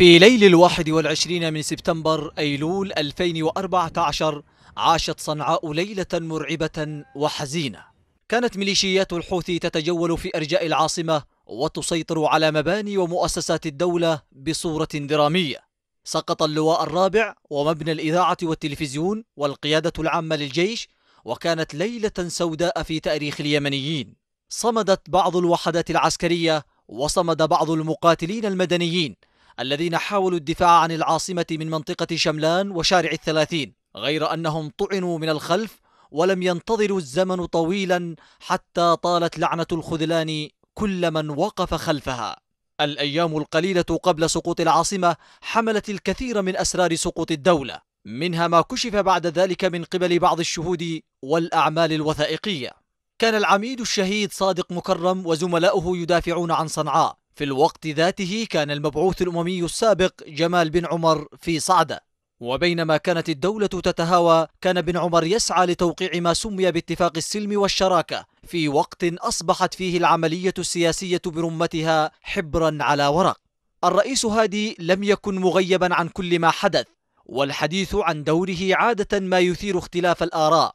في ليل الواحد والعشرين من سبتمبر أيلول 2014 عاشت صنعاء ليلة مرعبة وحزينة كانت ميليشيات الحوثي تتجول في أرجاء العاصمة وتسيطر على مباني ومؤسسات الدولة بصورة درامية سقط اللواء الرابع ومبنى الإذاعة والتلفزيون والقيادة العامة للجيش وكانت ليلة سوداء في تاريخ اليمنيين صمدت بعض الوحدات العسكرية وصمد بعض المقاتلين المدنيين الذين حاولوا الدفاع عن العاصمة من منطقة شملان وشارع الثلاثين غير أنهم طعنوا من الخلف ولم ينتظروا الزمن طويلا حتى طالت لعنة الخذلان كل من وقف خلفها الأيام القليلة قبل سقوط العاصمة حملت الكثير من أسرار سقوط الدولة منها ما كشف بعد ذلك من قبل بعض الشهود والأعمال الوثائقية كان العميد الشهيد صادق مكرم وزملاؤه يدافعون عن صنعاء في الوقت ذاته كان المبعوث الأممي السابق جمال بن عمر في صعدة وبينما كانت الدولة تتهاوى كان بن عمر يسعى لتوقيع ما سمي باتفاق السلم والشراكة في وقت أصبحت فيه العملية السياسية برمتها حبرا على ورق الرئيس هادي لم يكن مغيبا عن كل ما حدث والحديث عن دوره عادة ما يثير اختلاف الآراء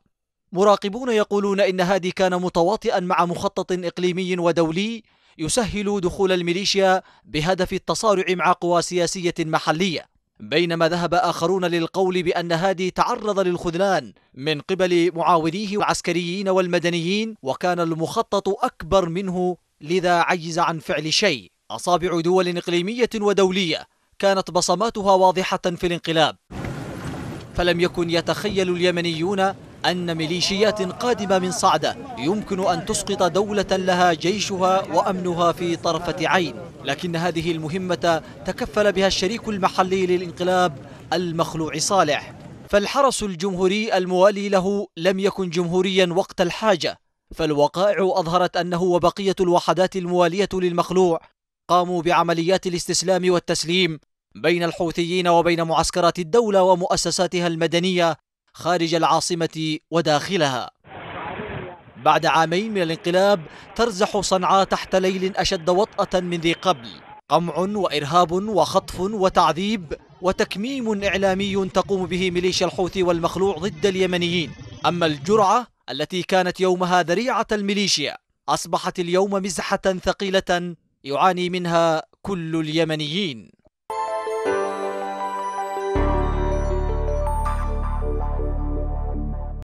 مراقبون يقولون إن هادي كان متواطئا مع مخطط إقليمي ودولي يسهل دخول الميليشيا بهدف التصارع مع قوى سياسية محلية بينما ذهب آخرون للقول بأن هادي تعرض للخذلان من قبل معاونيه العسكريين والمدنيين وكان المخطط أكبر منه لذا عجز عن فعل شيء أصابع دول إقليمية ودولية كانت بصماتها واضحة في الانقلاب فلم يكن يتخيل اليمنيون أن ميليشيات قادمة من صعدة يمكن أن تسقط دولة لها جيشها وأمنها في طرفة عين لكن هذه المهمة تكفل بها الشريك المحلي للانقلاب المخلوع صالح فالحرس الجمهوري الموالي له لم يكن جمهوريا وقت الحاجة فالوقائع أظهرت أنه وبقية الوحدات الموالية للمخلوع قاموا بعمليات الاستسلام والتسليم بين الحوثيين وبين معسكرات الدولة ومؤسساتها المدنية خارج العاصمة وداخلها بعد عامين من الانقلاب ترزح صنعاء تحت ليل أشد وطأة من ذي قبل قمع وإرهاب وخطف وتعذيب وتكميم إعلامي تقوم به ميليشيا الحوثي والمخلوع ضد اليمنيين أما الجرعة التي كانت يومها ذريعة الميليشيا أصبحت اليوم مزحة ثقيلة يعاني منها كل اليمنيين